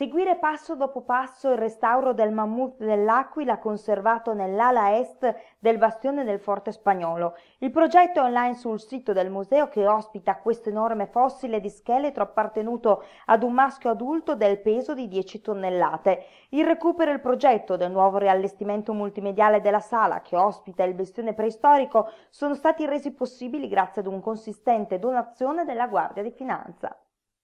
Seguire passo dopo passo il restauro del mammut dell'Aquila conservato nell'ala est del bastione del Forte Spagnolo. Il progetto è online sul sito del museo che ospita questo enorme fossile di scheletro appartenuto ad un maschio adulto del peso di 10 tonnellate. Il recupero e il progetto del nuovo riallestimento multimediale della sala che ospita il bestione preistorico sono stati resi possibili grazie ad un consistente donazione della Guardia di Finanza.